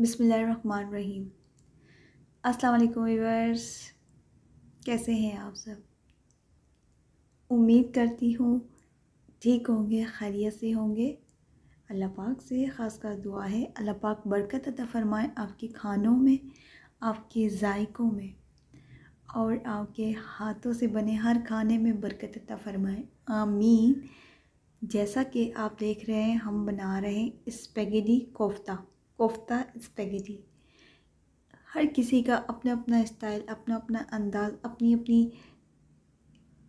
बिसमीम अस्सलाम वीवर्स कैसे हैं आप सब उम्मीद करती हूँ ठीक होंगे खैरियत से होंगे अल्लाह पाक से ख़ास कर दुआ है अल्लाह पाक बरकत अदा फरमाए आपके खानों में आपके जायकों में और आपके हाथों से बने हर खाने में बरकत अदा फरमाए आमीन जैसा कि आप देख रहे हैं हम बना रहे हैं स्पेगेटी कोफ्ता कोफ्ता स्पेगेटी हर किसी का अपना अपना स्टाइल अपना अपना अंदाज़ अपनी अपनी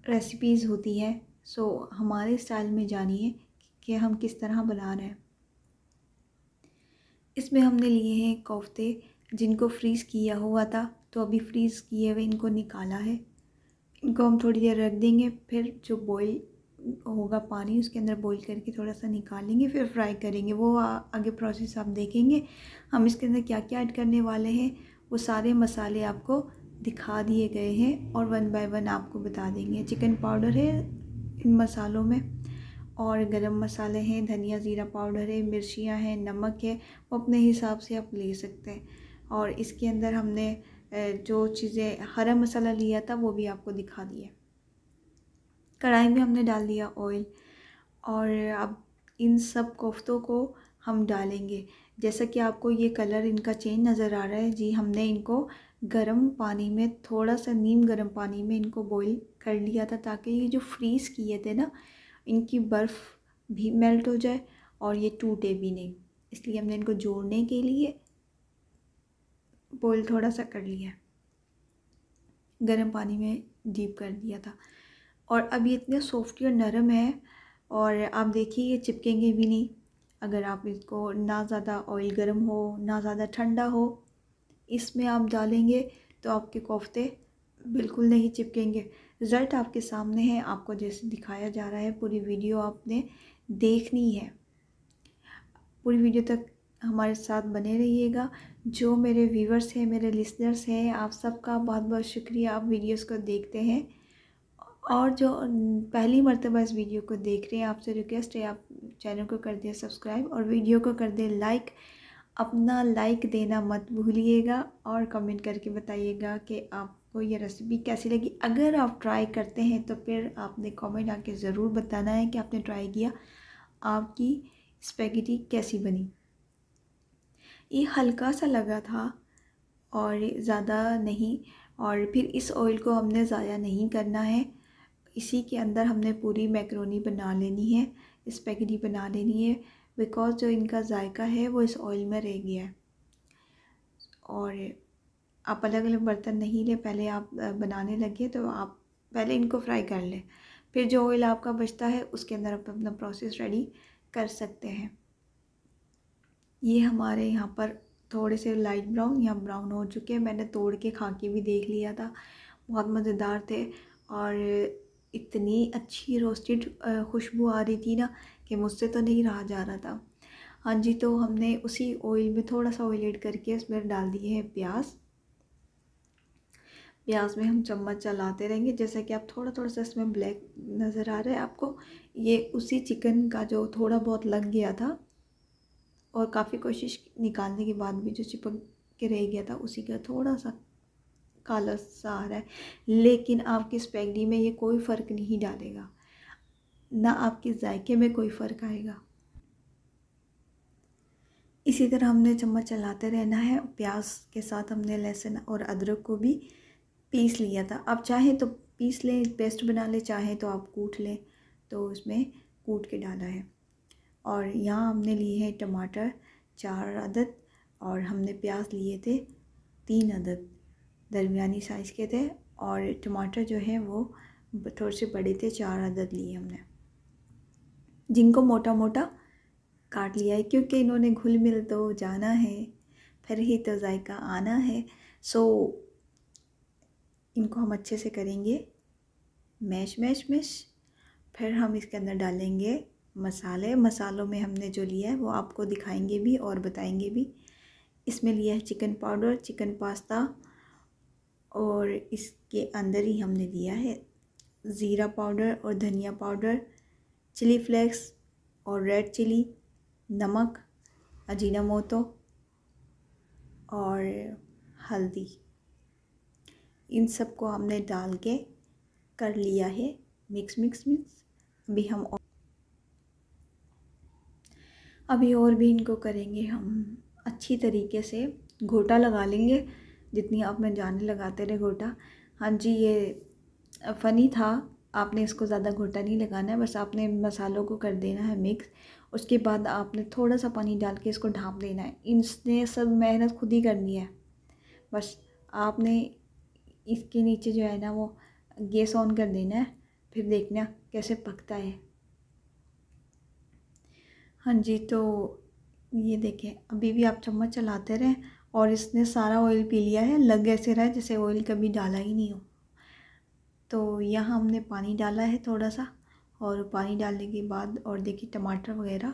रेसिपीज़ होती है सो हमारे स्टाइल में जानिए कि हम किस तरह बना रहे हैं इसमें हमने लिए हैं कोफ्ते जिनको फ्रीज़ किया हुआ था तो अभी फ्रीज़ किए हुए इनको निकाला है इनको हम थोड़ी देर रख देंगे फिर जो बॉईल होगा पानी उसके अंदर बॉईल करके थोड़ा सा निकालेंगे फिर फ्राई करेंगे वो आगे प्रोसेस आप देखेंगे हम इसके अंदर क्या क्या ऐड करने वाले हैं वो सारे मसाले आपको दिखा दिए गए हैं और वन बाय वन आपको बता देंगे चिकन पाउडर है इन मसालों में और गरम मसाले हैं धनिया ज़ीरा पाउडर है मिर्चियाँ हैं नमक है वो अपने हिसाब से आप ले सकते हैं और इसके अंदर हमने जो चीज़ें हरा मसाला लिया था वो भी आपको दिखा दिया कढ़ाई में हमने डाल दिया ऑयल और अब इन सब कोफ्तों को हम डालेंगे जैसा कि आपको ये कलर इनका चेंज नज़र आ रहा है जी हमने इनको गर्म पानी में थोड़ा सा नीम गर्म पानी में इनको बॉईल कर लिया था ताकि ये जो फ्रीज़ किए थे ना इनकी बर्फ़ भी मेल्ट हो जाए और ये टूटे भी नहीं इसलिए हमने इनको जोड़ने के लिए बॉईल थोड़ा सा कर लिया गर्म पानी में डीप कर दिया था और अब ये इतने सॉफ्ट और नरम है और आप देखिए ये चिपकेंगे भी नहीं अगर आप इसको ना ज़्यादा ऑयल गर्म हो ना ज़्यादा ठंडा हो इसमें आप डालेंगे तो आपके कोफ्ते बिल्कुल नहीं चिपकेंगे रिज़ल्ट आपके सामने है आपको जैसे दिखाया जा रहा है पूरी वीडियो आपने देखनी है पूरी वीडियो तक हमारे साथ बने रहिएगा जो मेरे व्यूवर्स हैं मेरे लिसनर्स हैं आप सबका बहुत बहुत शुक्रिया आप वीडियोस को देखते हैं और जो पहली मरतबा इस वीडियो को देख रहे हैं आपसे रिक्वेस्ट है आप चैनल को कर दें सब्सक्राइब और वीडियो को कर दें लाइक अपना लाइक देना मत भूलिएगा और कमेंट करके बताइएगा कि आपको ये रेसिपी कैसी लगी अगर आप ट्राई करते हैं तो फिर आपने कमेंट आके ज़रूर बताना है कि आपने ट्राई किया आपकी स्पेगेटी कैसी बनी ये हल्का सा लगा था और ज़्यादा नहीं और फिर इस ऑयल को हमने ज़ाया नहीं करना है इसी के अंदर हमने पूरी मैक्रोनी बना लेनी है स्पैगेटी बना लेनी है बिकॉज जो इनका जायका है वो इस ऑयल में रह गया है और आप अलग अलग बर्तन नहीं ले पहले आप बनाने लगे तो आप पहले इनको फ्राई कर लें फिर जो ऑयल आपका बचता है उसके अंदर आप अपना प्रोसेस रेडी कर सकते हैं ये हमारे यहाँ पर थोड़े से लाइट ब्राउन या ब्राउन हो चुके हैं मैंने तोड़ के खा के भी देख लिया था बहुत मज़ेदार थे और इतनी अच्छी रोस्टेड खुशबू आ रही थी ना कि मुझसे तो नहीं रहा जा रहा था हाँ जी तो हमने उसी ऑयल में थोड़ा सा ऑयल एड करके उसमें डाल दिए हैं प्याज प्याज में हम चम्मच चलाते रहेंगे जैसा कि आप थोड़ा थोड़ा सा इसमें ब्लैक नज़र आ रहा है आपको ये उसी चिकन का जो थोड़ा बहुत लग गया था और काफ़ी कोशिश निकालने के बाद भी जो चिपक के रह गया था उसी का थोड़ा सा काला सा आ रहा है लेकिन आपकी स्पैगडी में ये कोई फ़र्क नहीं डालेगा ना आपके जायके में कोई फ़र्क आएगा इसी तरह हमने चम्मच चलाते रहना है प्याज के साथ हमने लहसुन और अदरक को भी पीस लिया था आप चाहें तो पीस लें पेस्ट बना लें चाहें तो आप कूट लें तो उसमें कूट के डाला है और यहाँ हमने लिए हैं टमाटर चार अदद और हमने प्याज लिए थे तीन अदद दरमिया साइज़ के थे और टमाटर जो हैं वो थोड़े से बड़े थे चार अदद लिए हमने जिनको मोटा मोटा काट लिया है क्योंकि इन्होंने घुल मिल तो जाना है फिर ही तो जायका आना है सो इनको हम अच्छे से करेंगे मैश मैश मैश फिर हम इसके अंदर डालेंगे मसाले मसालों में हमने जो लिया है वो आपको दिखाएंगे भी और बताएंगे भी इसमें लिया है चिकन पाउडर चिकन पास्ता और इसके अंदर ही हमने दिया है ज़ीरा पाउडर और धनिया पाउडर चिली फ्लेक्स और रेड चिली नमक अजीना मोतो और हल्दी इन सब को हमने डाल के कर लिया है मिक्स मिक्स मिक्स अभी हम और अभी और भी इनको करेंगे हम अच्छी तरीके से घोटा लगा लेंगे जितनी आप में जाने लगाते रहे घोटा हाँ जी ये फ़नी था आपने इसको ज़्यादा घोटा नहीं लगाना है बस आपने मसालों को कर देना है मिक्स उसके बाद आपने थोड़ा सा पानी डाल के इसको ढाँप देना है इसने सब मेहनत खुद ही करनी है बस आपने इसके नीचे जो है ना वो गैस ऑन कर देना है फिर देखना कैसे पकता है हाँ जी तो ये देखें अभी भी आप चम्मच चलाते रहें और इसने सारा ऑयल पी लिया है लग ऐसे रहा है जैसे ऑयल कभी डाला ही नहीं हो तो यहाँ हमने पानी डाला है थोड़ा सा और पानी डालने के बाद और देखिए टमाटर वगैरह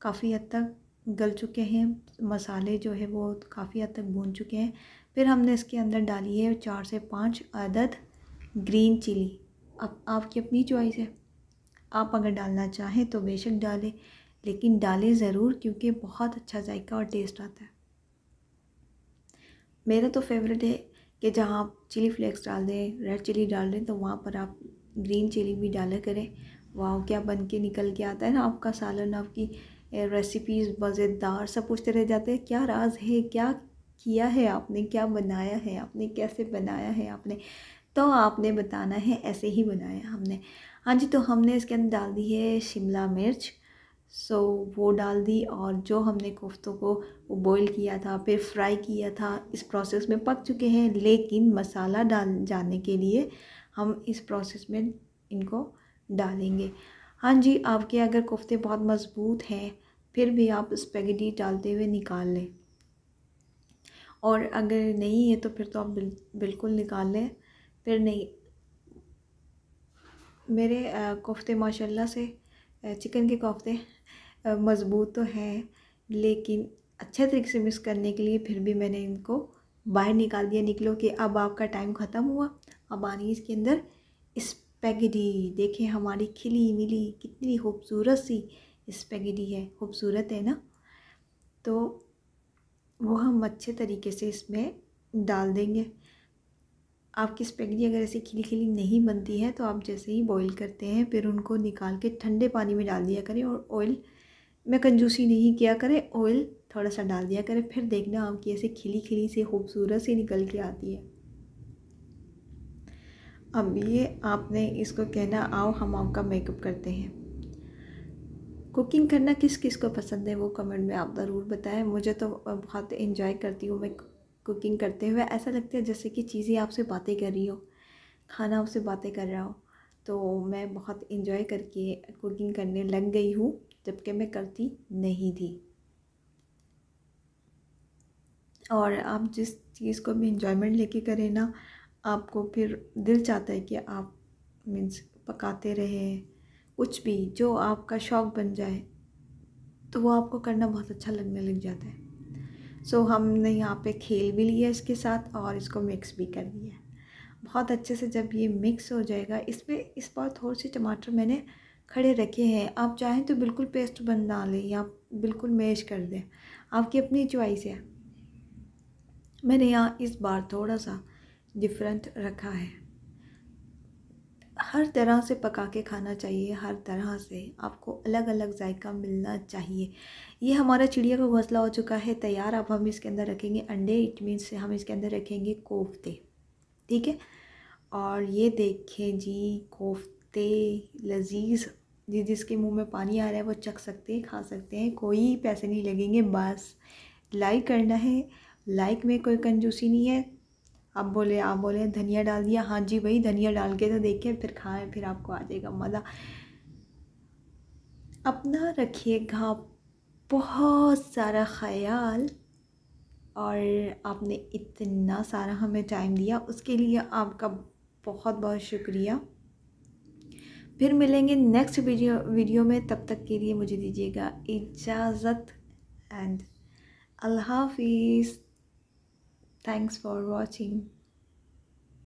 काफ़ी हद तक गल चुके हैं मसाले जो है वो काफ़ी हद तक भून चुके हैं फिर हमने इसके अंदर डाली है चार से पाँच अदद ग्रीन चिली अब आपकी अपनी चॉइस है आप अगर डालना चाहें तो बेशक डालें लेकिन डालें ज़रूर क्योंकि बहुत अच्छा जायका और टेस्ट आता है मेरा तो फेवरेट है कि जहाँ आप चिली फ्लेक्स डाल दें रेड चिली डाल दें तो वहाँ पर आप ग्रीन चिली भी डाला करें वाह क्या बन के निकल के आता है ना आपका सालन आपकी रेसिपीज़ मज़ेदार सब पूछते रह जाते हैं क्या राज है क्या किया है आपने क्या बनाया है आपने कैसे बनाया है आपने तो आपने बताना है ऐसे ही बनाया हमने हाँ जी तो हमने इसके अंदर डाल दी है शिमला मिर्च सो वो डाल दी और जो हमने कोफ्तों को वो बॉयल किया था फिर फ्राई किया था इस प्रोसेस में पक चुके हैं लेकिन मसाला डाल जाने के लिए हम इस प्रोसेस में इनको डालेंगे हाँ जी आपके अगर कोफ्ते बहुत मज़बूत हैं फिर भी आप पैगडी डालते हुए निकाल लें और अगर नहीं है तो फिर तो आप बिल, बिल्कुल निकाल लें फिर नहीं मेरे कोफ्ते माशाल्लाह से चिकन के कोफ्ते मज़बूत तो हैं लेकिन अच्छे तरीके से मिक्स करने के लिए फिर भी मैंने इनको बाहर निकाल दिया निकलो कि अब आपका टाइम ख़त्म हुआ अब आनी इसके अंदर स्पेगडी देखें हमारी खिली मिली कितनी खूबसूरत सी स्पेगडी है खूबसूरत है ना तो वो हम अच्छे तरीके से इसमें डाल देंगे आपकी स्पेगडी अगर ऐसी खिली खिली नहीं बनती है तो आप जैसे ही बॉईल करते हैं फिर उनको निकाल के ठंडे पानी में डाल दिया करें और ऑयल मैं कंजूसी नहीं किया करें ऑयल थोड़ा सा डाल दिया करें फिर देखना की ऐसे खिली खिली से खूबसूरत सी निकल के आती है अब ये आपने इसको कहना आओ हम आपका मेकअप करते हैं कुकिंग करना किस किस को पसंद है वो कमेंट में आप ज़रूर बताएं मुझे तो बहुत इन्जॉय करती हूँ मैं कुकिंग करते हुए ऐसा लगता है जैसे कि चीज़ें आपसे बातें कर रही हो खाना आपसे बातें कर रहा हो तो मैं बहुत इन्जॉय करके कुकिंग करने लग गई हूँ जबकि मैं करती नहीं थी और आप जिस चीज़ को भी इंजॉयमेंट लेके करें ना आपको फिर दिल चाहता है कि आप मीन्स पकाते रहे कुछ भी जो आपका शौक़ बन जाए तो वो आपको करना बहुत अच्छा लगने लग जाता है सो so, हमने यहाँ पे खेल भी लिया इसके साथ और इसको मिक्स भी कर दिया बहुत अच्छे से जब ये मिक्स हो जाएगा इसमें इस बार थोड़े से टमाटर मैंने खड़े रखे हैं आप चाहें तो बिल्कुल पेस्ट बना लें या बिल्कुल मैश कर दें आपकी अपनी चॉइस है मैंने यहाँ इस बार थोड़ा सा डिफरेंट रखा है हर तरह से पका के खाना चाहिए हर तरह से आपको अलग अलग जायका मिलना चाहिए ये हमारा चिड़िया का घोंसला हो चुका है तैयार अब हम इसके अंदर रखेंगे अंडे इट मीन्स हम इसके अंदर रखेंगे कोफ्ते ठीक है और ये देखें जी कोफ्ते लजीज जिस जिसके मुंह में पानी आ रहा है वो चख सकते हैं खा सकते हैं कोई पैसे नहीं लगेंगे बस लाइक करना है लाइक में कोई कंजूसी नहीं है आप बोले आप बोले धनिया डाल दिया हाँ जी भाई धनिया डाल के तो देखें फिर खाएं फिर आपको आ जाएगा मज़ा अपना रखिएगा बहुत सारा ख्याल और आपने इतना सारा हमें टाइम दिया उसके लिए आपका बहुत बहुत शुक्रिया फिर मिलेंगे नेक्स्ट वीडियो वीडियो में तब तक के लिए मुझे दीजिएगा इजाज़त एंड अल्लाह हाफिज़ थैंक्स फॉर वॉचिंग